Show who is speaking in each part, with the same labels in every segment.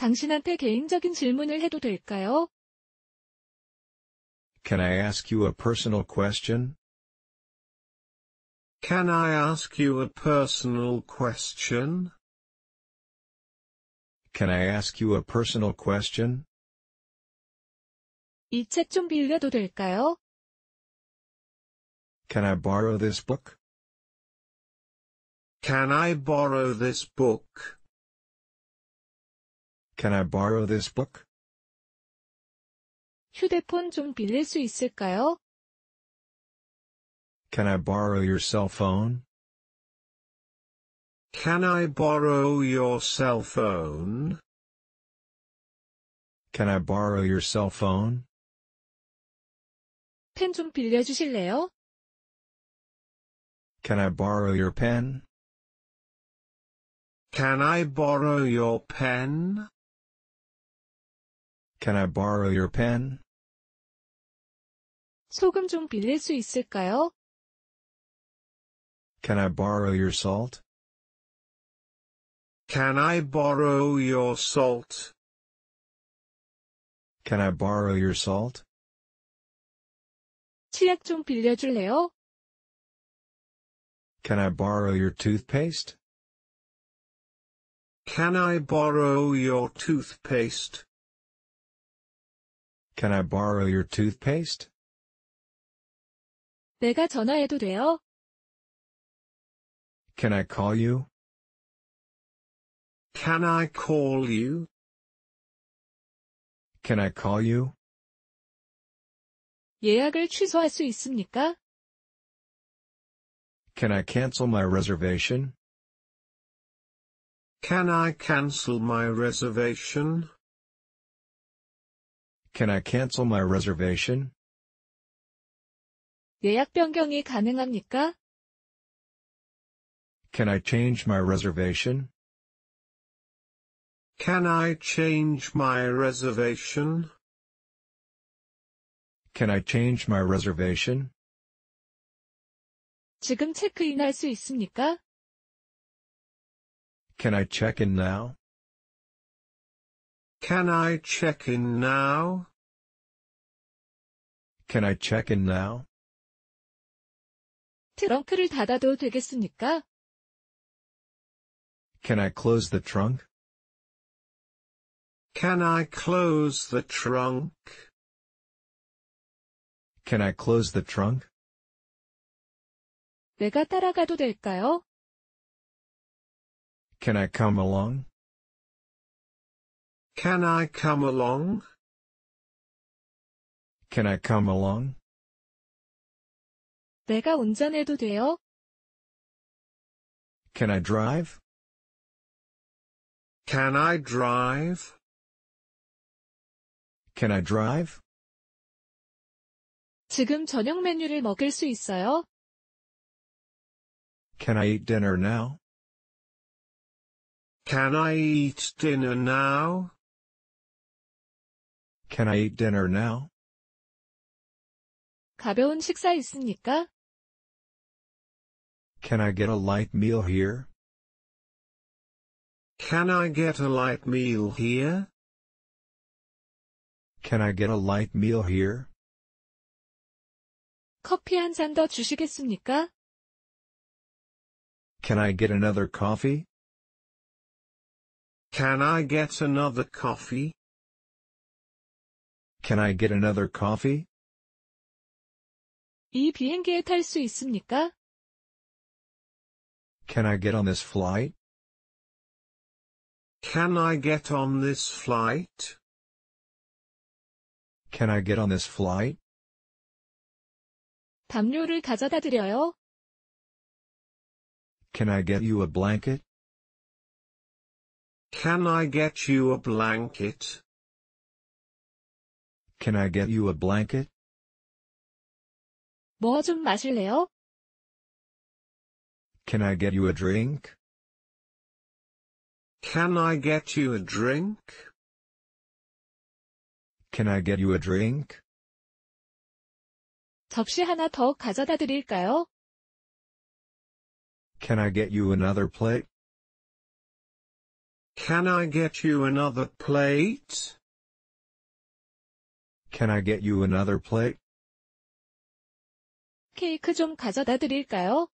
Speaker 1: 당신한테 개인적인 질문을 해도 될까요?
Speaker 2: Can I ask you a personal question? Can I ask you a personal question? Can I ask you a personal question?
Speaker 1: 빌려도 될까요?
Speaker 2: Can I borrow this book? Can I borrow this book? Can I borrow this book?
Speaker 1: 휴대폰 좀 빌릴 수 있을까요?
Speaker 2: Can I borrow your cell phone? Can I borrow your cell phone? Can I borrow your cell phone? 펜좀 Can I borrow your pen? Can I borrow your pen? Can I borrow your pen?
Speaker 1: 소금 좀 빌릴 수 있을까요?
Speaker 2: Can I borrow your salt? Can I borrow your salt? Can I borrow your salt?
Speaker 1: 치약 좀 빌려줄래요?
Speaker 2: Can I borrow your toothpaste? Can I borrow your toothpaste? Can I borrow your toothpaste?
Speaker 1: 내가 전화해도 돼요?
Speaker 2: Can I call you? Can I call you? Can I call you?
Speaker 1: 예약을 취소할 수 있습니까?
Speaker 2: Can I cancel my reservation? Can I cancel my reservation? Can I cancel my reservation?
Speaker 1: 예약 변경이 가능합니까?
Speaker 2: Can I change my reservation? Can I change my reservation? Can I change my reservation?
Speaker 1: 지금 체크인할 수 있습니까?
Speaker 2: Can I check in now? Can I check in now? Can I check in now?
Speaker 1: 트렁크를 닫아도 되겠습니까?
Speaker 2: Can I close the trunk? Can I close the trunk? Can I close the trunk?
Speaker 1: 내가 따라가도 될까요?
Speaker 2: Can I come along? Can I come along? Can I come along?
Speaker 1: 내가 운전해도 돼요?
Speaker 2: Can I drive? Can I drive? Can I drive?
Speaker 1: 지금 저녁 메뉴를 먹을 수 있어요?
Speaker 2: Can I eat dinner now? Can I eat dinner now? Can I eat dinner now?
Speaker 1: 가벼운 식사 있습니까?
Speaker 2: Can I get a light meal here? Can I get a light meal here? Can I get a light meal here?
Speaker 1: 커피 주시겠습니까?
Speaker 2: Can I get another coffee? Can I get another coffee? Can I get another coffee?
Speaker 1: 이 비행기에 있습니까?
Speaker 2: Can I get on this flight? Can I get on this flight? Can I get on this flight?
Speaker 1: 담요를 가져다 드려요.
Speaker 2: Can I get you a blanket? Can I get you a blanket? Can I get you a blanket?
Speaker 1: 마실래요?
Speaker 2: Can I get you a drink? Can I get you a drink? Can I get you a drink?
Speaker 1: 접시 하나 더 가져다 드릴까요?
Speaker 2: Can I get you another plate? Can I get you another plate? Can I get you another plate?
Speaker 1: 케이크 좀 가져다 드릴까요?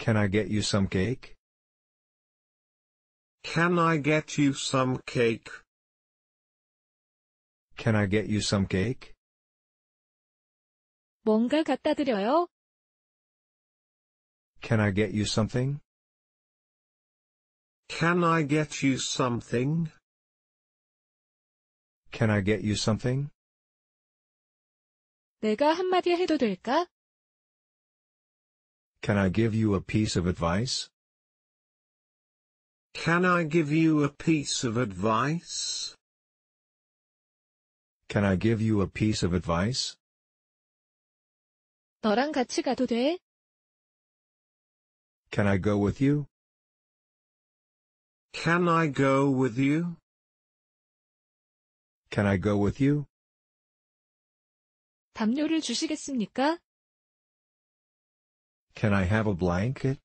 Speaker 2: Can I get you some cake? Can I get you some cake? Can I get you some cake?
Speaker 1: 뭔가 갖다 드려요?
Speaker 2: Can I get you something? Can I get you something? Can I get you something?
Speaker 1: 내가 한마디 해도 될까?
Speaker 2: Can I give you a piece of advice? Can I give you a piece of advice? Can I give you a piece of advice?
Speaker 1: 너랑 같이 가도 돼?
Speaker 2: Can I go with you? Can I go with you? Can I go with you?
Speaker 1: 담요를 주시겠습니까?
Speaker 2: Can I have a blanket?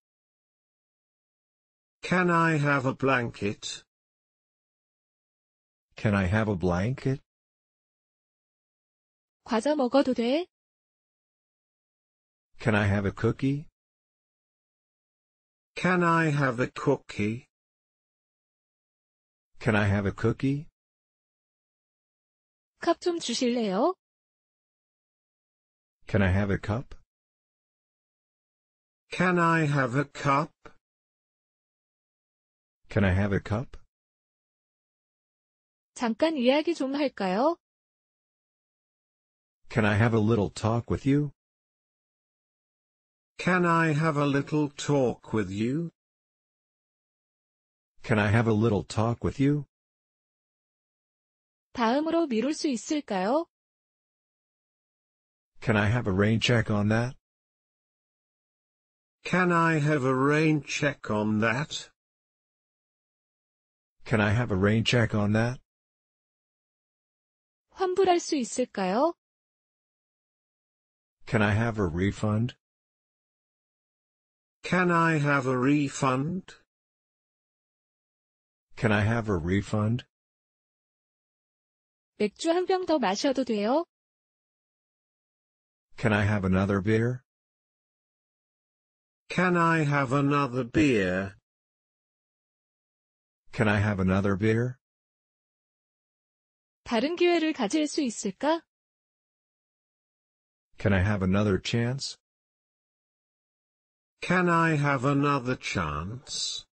Speaker 2: Can I have a blanket? Can I have a blanket?
Speaker 1: 과자 먹어도 돼?
Speaker 2: Can I have a cookie? Can I have a cookie? Can I have a cookie?
Speaker 1: 컵좀 주실래요?
Speaker 2: Can I have a cup? Can I have a cup? Can I have a cup?
Speaker 1: 잠깐 이야기 좀 할까요?
Speaker 2: Can I have a little talk with you? Can I have a little talk with you? Can I have a little talk with you?
Speaker 1: 다음으로 미룰 수 있을까요?
Speaker 2: Can I have a rain check on that? Can I have a rain check on that? Can I have a rain check on that?
Speaker 1: 환불할 수 있을까요?
Speaker 2: Can I have a refund? Can I have a refund? Can I have a refund?
Speaker 1: 맥주 한 병 더 마셔도 돼요?
Speaker 2: Can I have another beer? Can I have another beer? Can I have another beer?
Speaker 1: 다른 기회를 가질 수 있을까?
Speaker 2: Can I have another chance? Can I have another chance?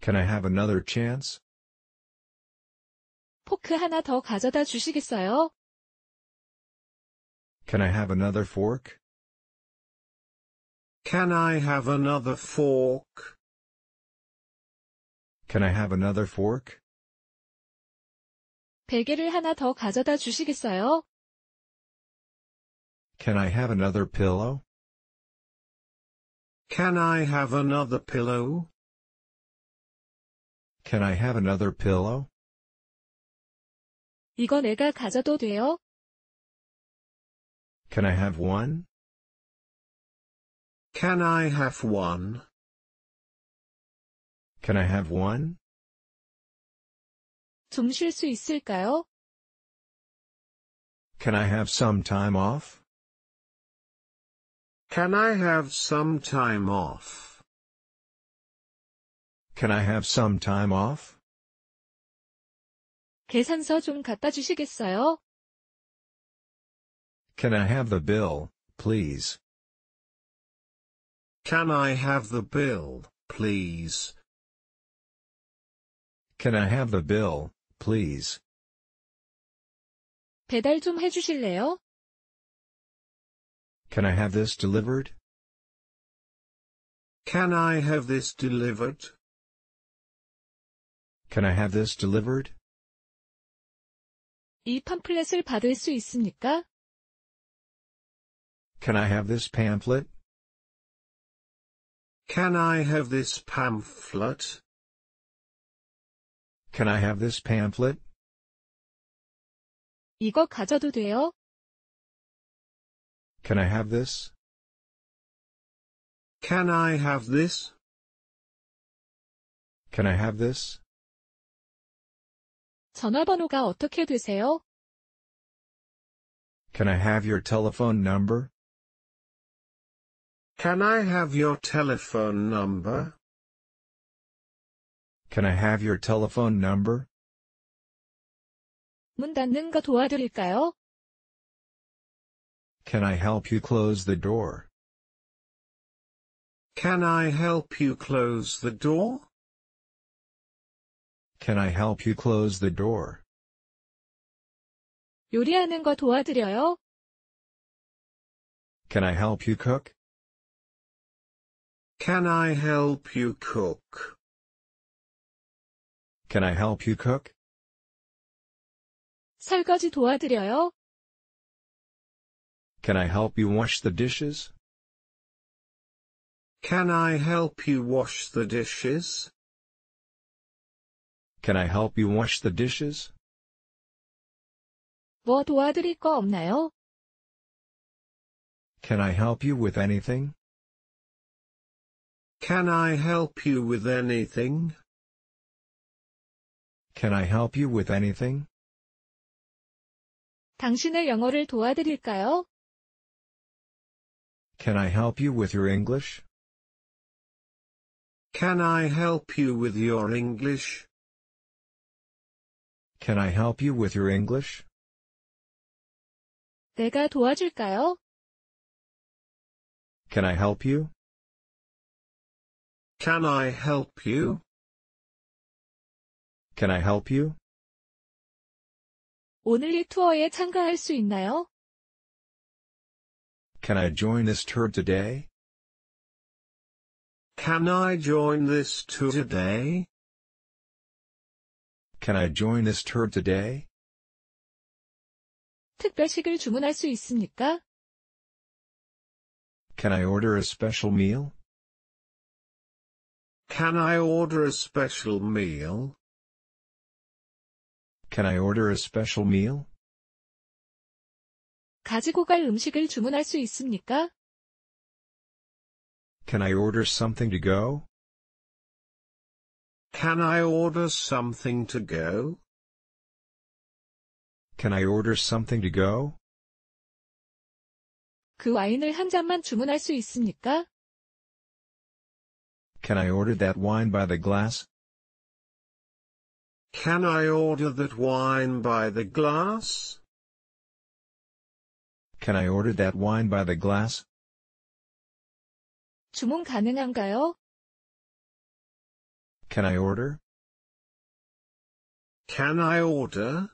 Speaker 2: Can I have another chance?
Speaker 1: 포크 하나 더 가져다 주시겠어요?
Speaker 2: Can I have another fork? Can I have another fork? Can I have another fork?
Speaker 1: 베개를 하나 더 가져다 주시겠어요?
Speaker 2: Can I have another pillow? Can I have another pillow? Can I have another pillow?
Speaker 1: 이거 내가 가져도 돼요?
Speaker 2: Can I have one? Can I have one? Can I have one?
Speaker 1: 좀 있을까요?
Speaker 2: Can I have some time off? Can I have some time off? Can I have some time off?
Speaker 1: 계산서 좀 갖다 주시겠어요?
Speaker 2: Can I have the bill, please? Can I have the bill, please? Can I have the bill, please?
Speaker 1: 배달 좀 해주실래요?
Speaker 2: Can I have this delivered? Can I have this delivered? Can I have this delivered?
Speaker 1: 이 팜플렛을 받을 수 있습니까?
Speaker 2: Can I have this pamphlet? Can I have this pamphlet? Can I have this pamphlet?
Speaker 1: 이거 가져도 돼요?
Speaker 2: Can I have this? Can I have this? Can I have this?
Speaker 1: 전화번호가 어떻게 되세요?
Speaker 2: Can I have your telephone number? Can I have your telephone number? Can I have your telephone number?
Speaker 1: 문 닫는 거 도와드릴까요?
Speaker 2: Can I help you close the door? Can I help you close the door? Can I help you close the door?
Speaker 1: 요리하는 거 도와드려요?
Speaker 2: Can I help you cook? Can I help you cook? Can I help you cook?
Speaker 1: 설거지 도와드려요?
Speaker 2: Can I help you wash the dishes? Can I help you wash the dishes? Can I help you wash the dishes?
Speaker 1: 뭐 도와드릴 거 없나요?
Speaker 2: Can I help you with anything? Can I help you with anything? Can I help you with anything?
Speaker 1: 당신의 영어를 도와드릴까요?
Speaker 2: Can I help you with your English? Can I help you with your English? Can I help you with your English?
Speaker 1: 내가 도와줄까요?
Speaker 2: Can I help you? Can I help you? Can I help you?
Speaker 1: 오늘 이 투어에 참가할 수 있나요?
Speaker 2: Can I join this tour today? Can I join this tour today? Can I join this tour today?
Speaker 1: 특별식을 주문할 수 있습니까?
Speaker 2: Can I order a special meal? Can I order a special meal? Can I order a special meal?
Speaker 1: 가지고 갈 음식을 주문할 수 있습니까?
Speaker 2: Can I order something to go? Can I order something to go? Can I order something to go?
Speaker 1: 그 와인을 한 잔만 주문할 수 있습니까?
Speaker 2: Can I order that wine by the glass? Can I order that wine by the glass? Can I order that wine by the glass?
Speaker 1: 주문 가능한가요?
Speaker 2: Can I order? Can I order?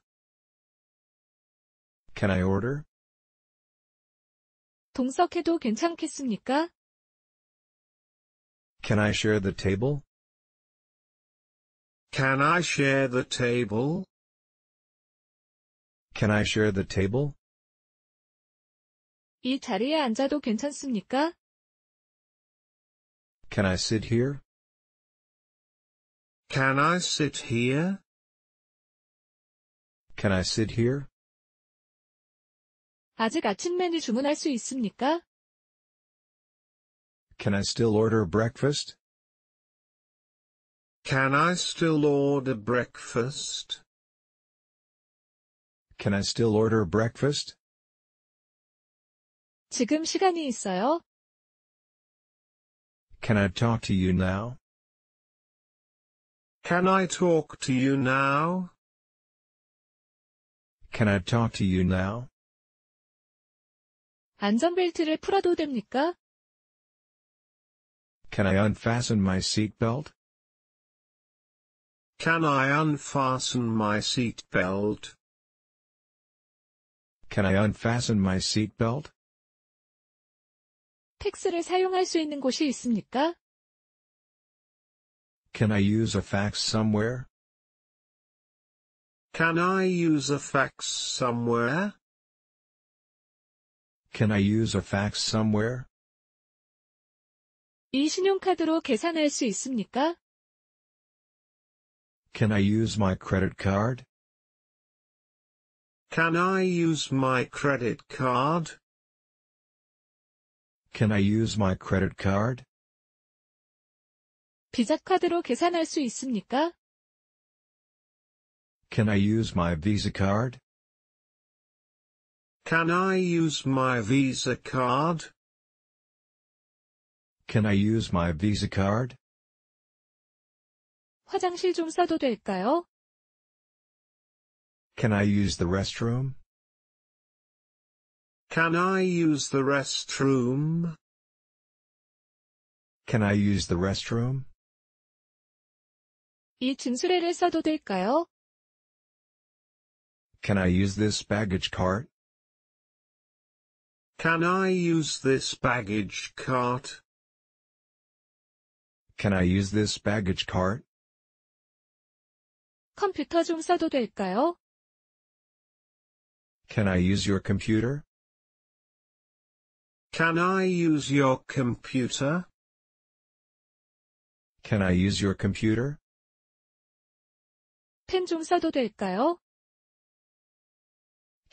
Speaker 2: Can I order?
Speaker 1: 동석해도 괜찮겠습니까?
Speaker 2: Can I share the table? Can I share the table? Can I share the table?
Speaker 1: 이 자리에 앉아도 괜찮습니까?
Speaker 2: Can I sit here? Can I sit here? Can I sit here?
Speaker 1: 아직 아침 메뉴 주문할 수 있습니까?
Speaker 2: Can I still order breakfast? Can I still order breakfast? Can I still order breakfast?
Speaker 1: 지금 시간이 있어요?
Speaker 2: Can I talk to you now? Can I talk to you now? Can I talk to you now?
Speaker 1: 안전벨트를 풀어도 됩니까?
Speaker 2: Can I unfasten my seatbelt? Can I unfasten my seatbelt? Can I unfasten my seatbelt?
Speaker 1: 팩스를 사용할 수 있는 곳이 있습니까?
Speaker 2: Can I use a fax somewhere? Can I use a fax somewhere? Can I use a fax somewhere?
Speaker 1: 이 신용카드로 계산할 수 있습니까?
Speaker 2: Can I use my credit card? Can I use my credit card? Can I use my credit card?
Speaker 1: 비자카드로 계산할 수 있습니까?
Speaker 2: Can I use my Visa card? Can I use my Visa card? Can I use my Visa card?
Speaker 1: 화장실 좀 써도 될까요?
Speaker 2: Can I use the restroom? Can I use the restroom? Can I use the restroom? 이
Speaker 1: 써도 될까요?
Speaker 2: Can I use this baggage cart? Can I use this baggage cart? Can I use this baggage cart?
Speaker 1: 컴퓨터 좀 써도 될까요?
Speaker 2: Can I use your computer? Can I use your computer? Can I use your computer?
Speaker 1: 써도 될까요?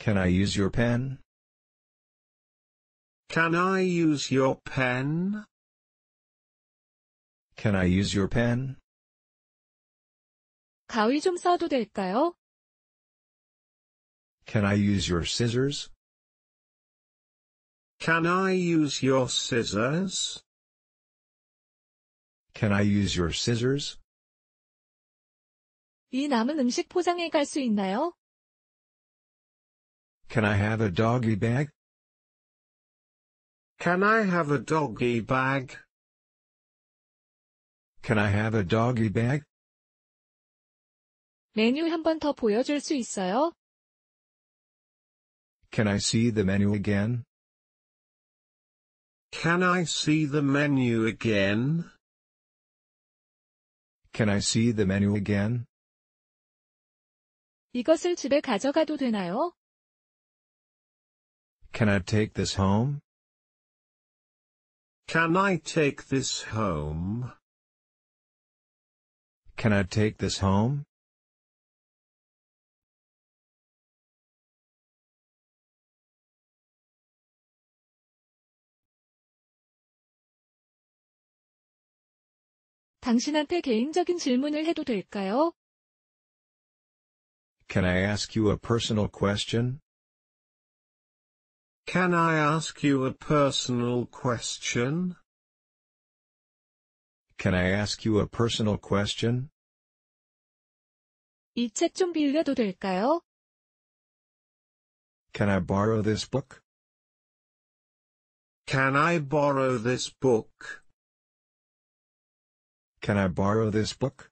Speaker 2: Can I use your pen? Can I use your pen? Can I use your pen?
Speaker 1: 가위 좀 써도 될까요?
Speaker 2: Can I use your scissors? Can I use your scissors? Can I use your scissors?
Speaker 1: 이 남은 음식 포장해 있나요?
Speaker 2: Can I have a doggy bag? Can I have a doggy bag? Can I have a doggy bag?
Speaker 1: 메뉴 보여줄 수 있어요?
Speaker 2: Can I see the menu again? Can I see the menu again? Can I see the menu again?
Speaker 1: 이것을 집에 가져가도 되나요?
Speaker 2: Can I take this home? Can I take this home? Can I take this home? Can I ask you a personal question? Can I ask you a personal question? Can I ask you a personal question?
Speaker 1: 빌려도 될까요?
Speaker 2: Can I borrow this book? Can I borrow this book? Can I borrow this book?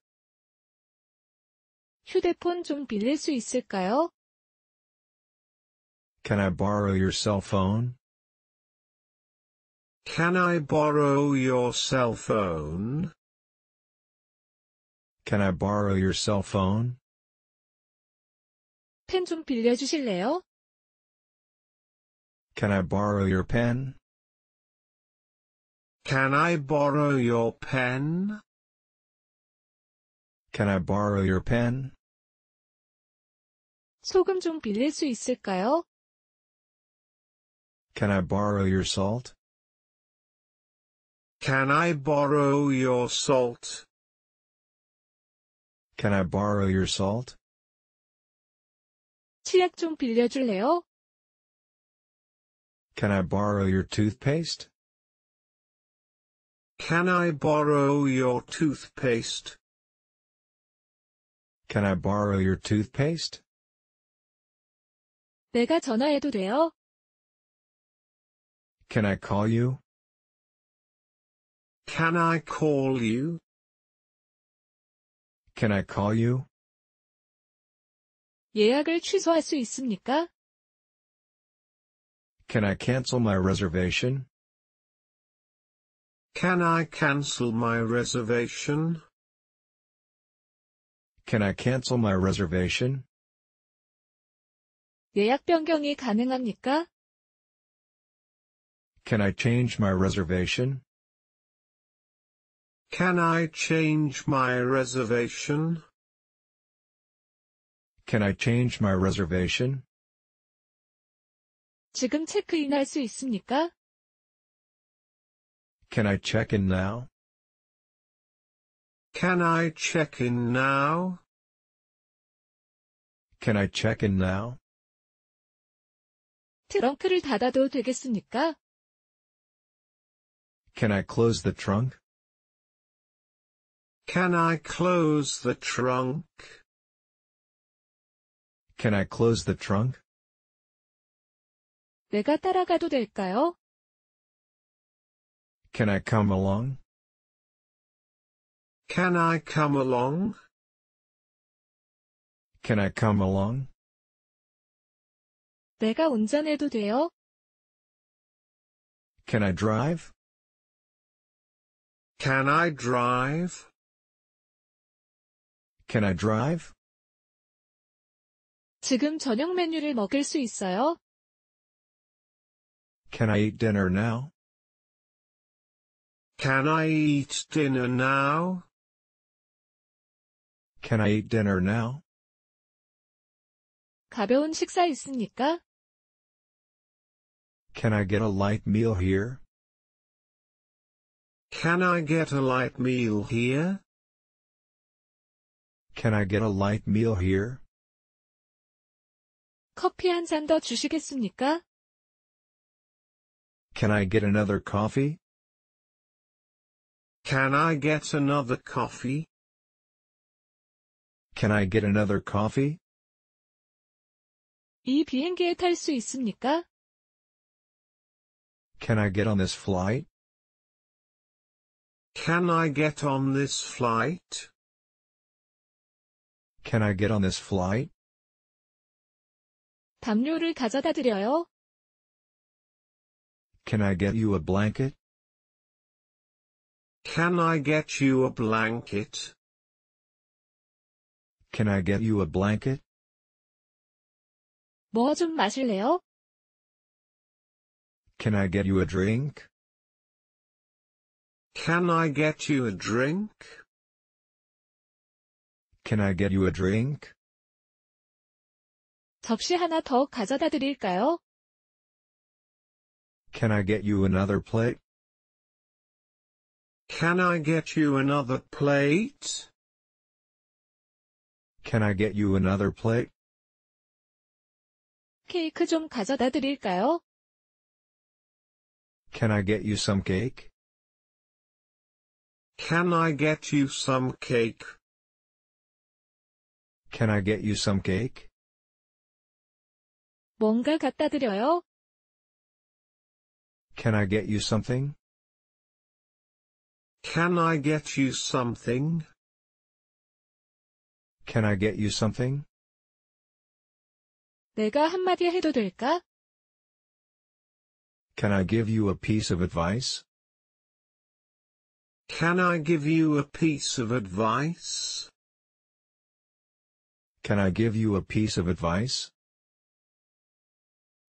Speaker 1: 휴대폰 좀 빌릴 수 있을까요?
Speaker 2: Can I borrow your cell phone? Can I borrow your cell phone? Can I borrow your cell phone?
Speaker 1: 빌려주실래요?
Speaker 2: Can I borrow your pen? Can I borrow your pen? Can I borrow your pen?
Speaker 1: 소금 좀 빌릴 수 있을까요?
Speaker 2: Can I borrow your salt? Can I borrow your salt? Can I borrow your salt?
Speaker 1: 치약 좀 빌려줄래요?
Speaker 2: Can I borrow your toothpaste? Can I borrow your toothpaste? Can I borrow your toothpaste?
Speaker 1: 내가 전화해도 돼요?
Speaker 2: Can I call you? Can I call you? Can I call you?
Speaker 1: 예약을 취소할 수 있습니까?
Speaker 2: Can I cancel my reservation? Can I cancel my reservation? Can I cancel my reservation?
Speaker 1: 예약 변경이 가능합니까?
Speaker 2: Can I change my reservation? Can I change my reservation? Can I change my reservation?
Speaker 1: 지금 있습니까?
Speaker 2: Can I check in now? Can I check in now? Can I check in now?
Speaker 1: 트렁크를 닫아도 되겠습니까?
Speaker 2: Can I close the trunk? Can I close the trunk? Can I close the trunk?
Speaker 1: 내가 따라가도 될까요?
Speaker 2: Can I come along? Can I come along? Can I come along?
Speaker 1: 내가 운전해도 돼요?
Speaker 2: Can I drive? Can I drive? Can I drive?
Speaker 1: 지금 저녁 메뉴를 먹을 수 있어요?
Speaker 2: Can I eat dinner now? Can I eat dinner now? Can I eat dinner now?
Speaker 1: 가벼운 식사 있습니까?
Speaker 2: Can I get a light meal here? Can I get a light meal here? Can I get a light meal here?
Speaker 1: 커피 주시겠습니까?
Speaker 2: Can I get another coffee? Can I get another coffee? Can I get another coffee?
Speaker 1: 이 비행기에 있습니까?
Speaker 2: Can I get on this flight? Can I get on this flight? Can I get on this flight?
Speaker 1: 담요를 가져다 드려요.
Speaker 2: Can I get you a blanket? Can I get you a blanket? Can I get you a blanket?
Speaker 1: 뭐 마실래요?
Speaker 2: Can I get you a drink? Can I get you a drink? Can I get you a drink?
Speaker 1: 접시 하나 더 가져다 드릴까요?
Speaker 2: Can I get you another plate? Can I get you another plate? Can I get you another plate?
Speaker 1: 케이크 좀 가져다 드릴까요?
Speaker 2: Can I get you some cake? Can I get you some cake? Can I get you some cake?
Speaker 1: 뭔가 갖다 드려요?
Speaker 2: Can I get you something? Can I get you something? Can I get you something?
Speaker 1: 내가 한마디 해도 될까?
Speaker 2: Can I give you a piece of advice? Can I give you a piece of advice? Can I give you a piece of advice?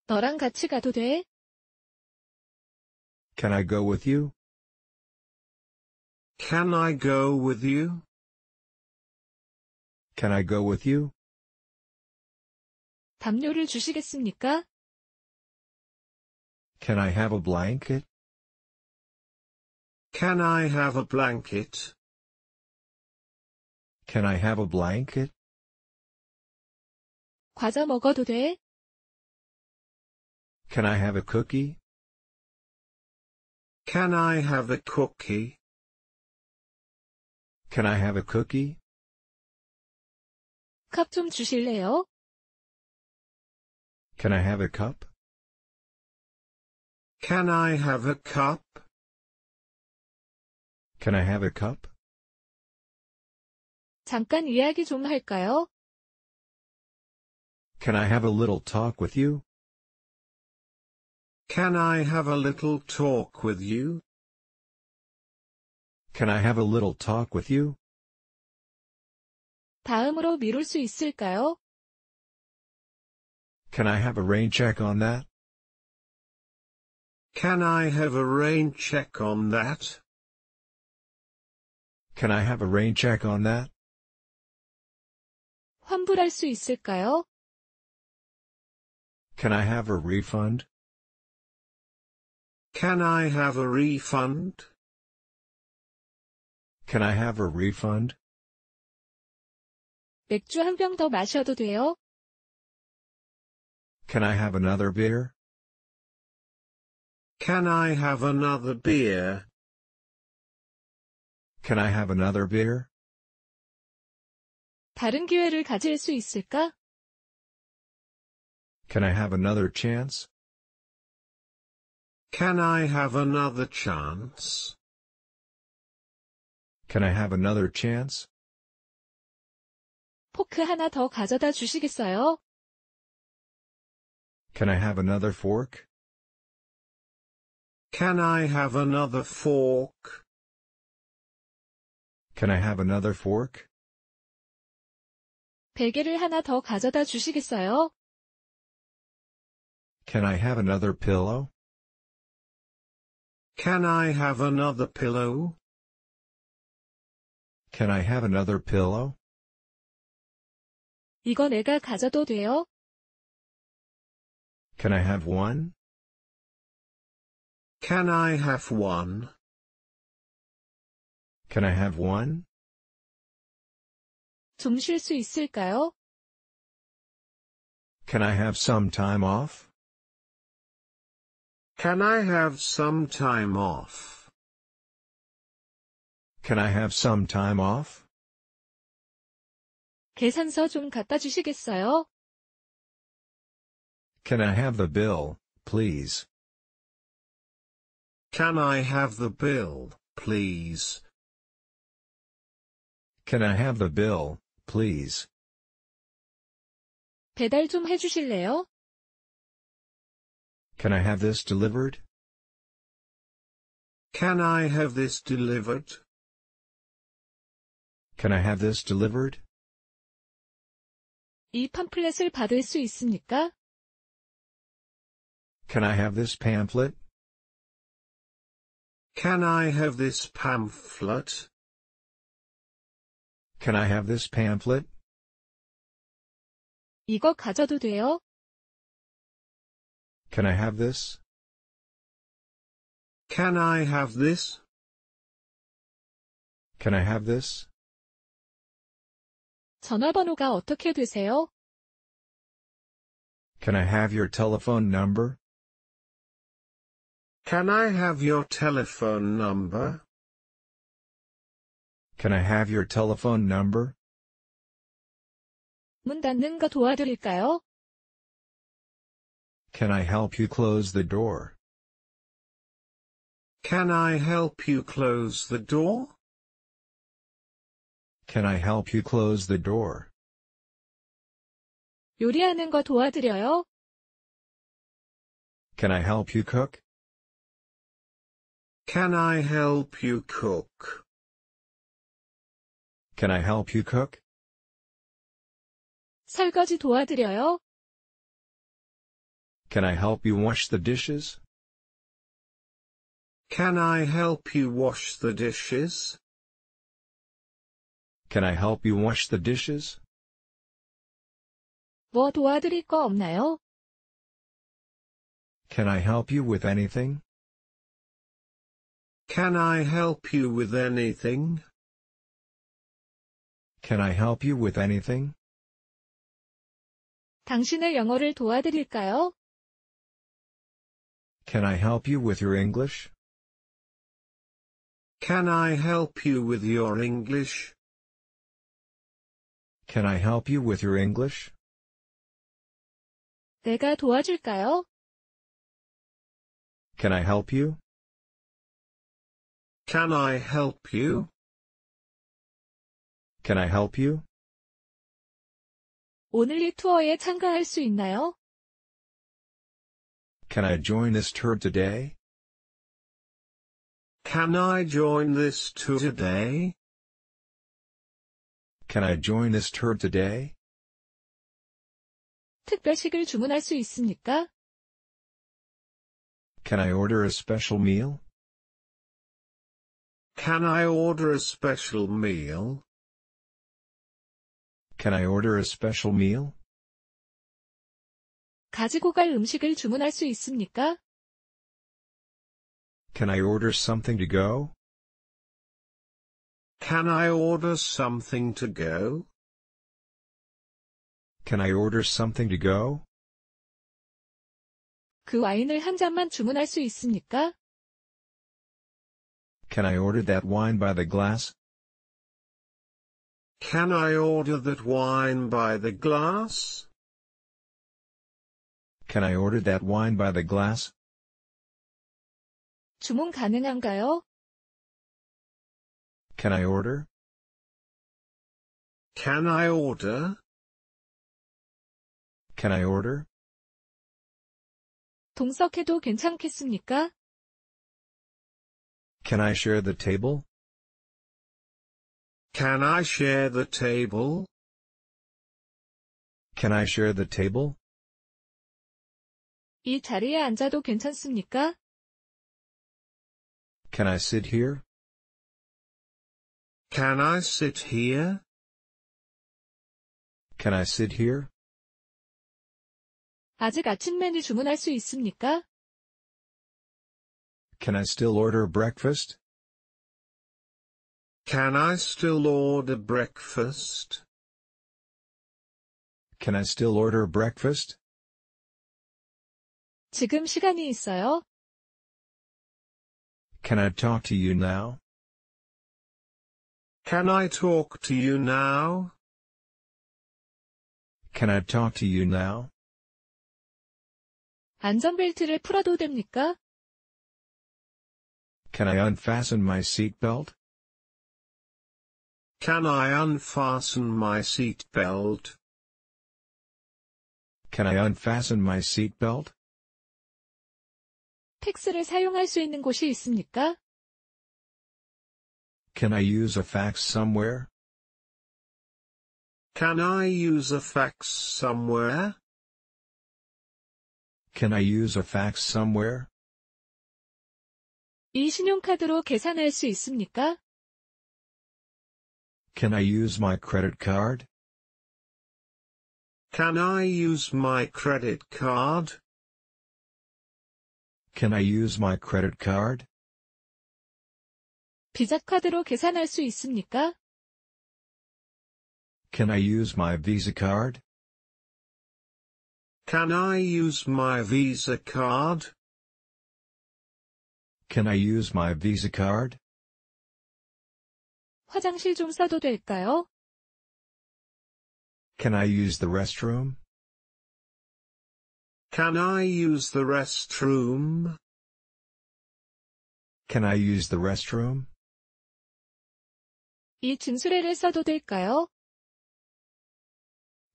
Speaker 1: 너랑 같이 가도 돼?
Speaker 2: Can I go with you? Can I go with you? Can I go with you?
Speaker 1: 담요를 주시겠습니까?
Speaker 2: Can I have a blanket? Can I have a blanket? Can I have a blanket?
Speaker 1: 과자 먹어도 돼?
Speaker 2: Can I have a cookie? Can I have a cookie? Can I have a cookie?
Speaker 1: 컵좀 주실래요?
Speaker 2: Can I have a cup? Can I have a cup? Can I have a cup?
Speaker 1: 잠깐 이야기 좀 할까요?
Speaker 2: Can I have a little talk with you? Can I have a little talk with you? Can I have a little talk with you?
Speaker 1: 다음으로 미룰 수 있을까요?
Speaker 2: Can I have a rain check on that? Can I have a rain check on that? Can I have a rain check on that?
Speaker 1: 환불할 수 있을까요?
Speaker 2: Can I have a refund? Can I have a refund? Can I have a refund?
Speaker 1: 맥주 마셔도 돼요?
Speaker 2: Can I have another beer? Can I have another beer? Can I have another beer?
Speaker 1: 다른 기회를 가질 수 있을까?
Speaker 2: Can I have another chance? Can I have another chance? Can I have another chance?
Speaker 1: 포크 하나 더 가져다 주시겠어요?
Speaker 2: Can I have another fork? Can I have another fork? Can I have another fork?
Speaker 1: 베개를 하나 더 가져다 주시겠어요?
Speaker 2: Can I have another pillow? Can I have another pillow? Can I have another pillow?
Speaker 1: 이거 내가 가져도 돼요?
Speaker 2: Can I have one? Can I have one? Can I have one?
Speaker 1: 좀쉴수 있을까요?
Speaker 2: Can I have some time off? Can I have some time off? Can I have some time off?
Speaker 1: 계산서 좀 갖다 주시겠어요?
Speaker 2: Can I have the bill, please? Can I have the bill, please? Can I have the bill, please?
Speaker 1: 배달 좀 해주실래요?
Speaker 2: Can I have this delivered? Can I have this delivered? Can I have this delivered?
Speaker 1: 이 팜플렛을 받을 수 있습니까?
Speaker 2: Can I have this pamphlet? Can I have this pamphlet? Can I have this pamphlet?
Speaker 1: 이거 가져도 돼요?
Speaker 2: Can I have this? Can I have this? Can I have this?
Speaker 1: 전화번호가 어떻게 되세요?
Speaker 2: Can I have your telephone number? Can I have your telephone number? Can I have your telephone number?
Speaker 1: 문 닫는 거 도와드릴까요?
Speaker 2: Can I help you close the door? Can I help you close the door? Can I help you close the door?
Speaker 1: 요리하는 거 도와드려요?
Speaker 2: Can I help you cook? Can I help you cook? Can I help you cook?
Speaker 1: 설거지 도와드려요?
Speaker 2: Can I help you wash the dishes? Can I help you wash the dishes? Can I help you wash the dishes?
Speaker 1: 뭐 도와드릴 거 없나요?
Speaker 2: Can I help you with anything? Can I help you with anything? Can I help you with anything?
Speaker 1: 당신의 영어를 도와드릴까요?
Speaker 2: Can I help you with your English? Can I help you with your English? Can I help you with your English?
Speaker 1: 내가 도와줄까요?
Speaker 2: Can I help you? Can I help you? Can I help you?
Speaker 1: 오늘 이 투어에 참가할 수 있나요?
Speaker 2: Can I join this tour today? Can I join this tour today? Can I join this tour today?
Speaker 1: 특별식을 주문할 수 있습니까?
Speaker 2: Can I order a special meal? Can I order a special meal? Can I order a special meal?
Speaker 1: 가지고 갈 음식을 주문할 수 있습니까?
Speaker 2: Can I order something to go? Can I order something to go? Can I order something to go?
Speaker 1: 그 와인을 한 잔만 주문할 수 있습니까?
Speaker 2: Can I order that wine by the glass? Can I order that wine by the glass? Can I order that wine by the glass?
Speaker 1: 주문 가능한가요?
Speaker 2: Can I order? Can I order? Can I order?
Speaker 1: 동석해도 괜찮겠습니까?
Speaker 2: Can I share the table? Can I share the table? Can I share the table?
Speaker 1: 이 자리에 앉아도 괜찮습니까?
Speaker 2: Can I sit here? Can I sit here? Can I sit here?
Speaker 1: 아직 아침 메뉴 주문할 수
Speaker 2: 있습니까? Can I still order breakfast? Can I still order breakfast? Can I still order breakfast?
Speaker 1: 지금 시간이 있어요?
Speaker 2: Can I talk to you now? Can I talk to you now? Can I talk to you now?
Speaker 1: 안전벨트를 풀어도 됩니까?
Speaker 2: Can I unfasten my seat belt? Can I unfasten my belt? Can I unfasten my belt?
Speaker 1: 팩스를 사용할 수 있는 곳이 있습니까?
Speaker 2: Can I use a fax somewhere? Can I use a fax somewhere? Can I use a fax somewhere?
Speaker 1: 이 신용카드로 계산할 수 있습니까?
Speaker 2: Can I use my credit card? Can I use my credit card? Can I use my credit card?
Speaker 1: 비자 카드로 계산할 수 있습니까?
Speaker 2: Can I use my Visa card? Can I use my Visa card? Can I use my Visa card?
Speaker 1: 화장실 좀 써도 될까요?
Speaker 2: Can I use the restroom? Can I use the restroom? Can I use the restroom?
Speaker 1: 이 써도 될까요?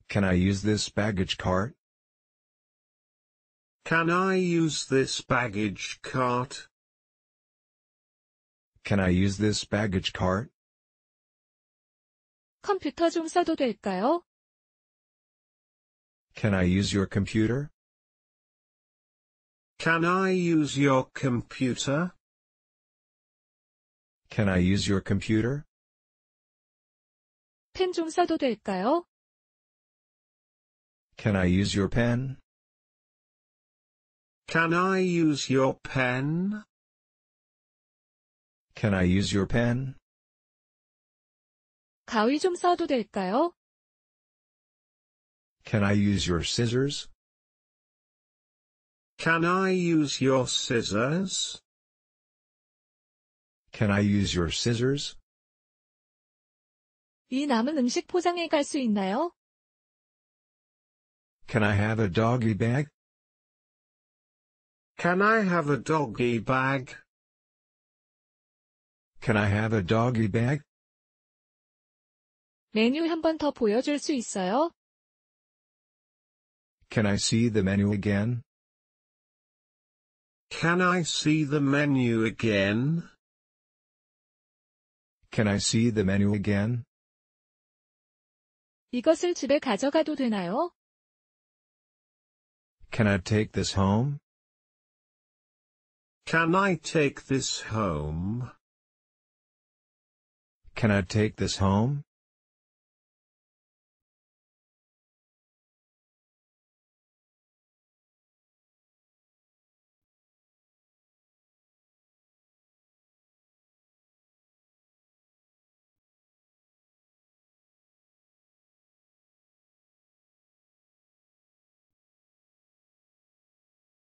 Speaker 2: Can I use this baggage cart? Can I use this baggage cart? Can I use this baggage cart?
Speaker 1: 컴퓨터 좀 써도 될까요?
Speaker 2: Can I use your computer? Can I use your computer? Can I use your computer?
Speaker 1: 써도 될까요?
Speaker 2: Can I use your pen? Can I use your pen? Can I use your pen?
Speaker 1: 가위 좀 써도 될까요?
Speaker 2: Can I use your scissors? Can I use your scissors? Can I use your scissors?
Speaker 1: 이 남은 음식 포장해 있나요?
Speaker 2: Can I have a doggy bag? Can I have a doggy bag? Can I have a doggy bag?
Speaker 1: 메뉴 보여줄 수 있어요?
Speaker 2: Can I see the menu again? Can I see the menu again? Can I see the menu again?
Speaker 1: 이것을 집에 가져가도 되나요?
Speaker 2: Can I take this home? Can I take this home? Can I take this home?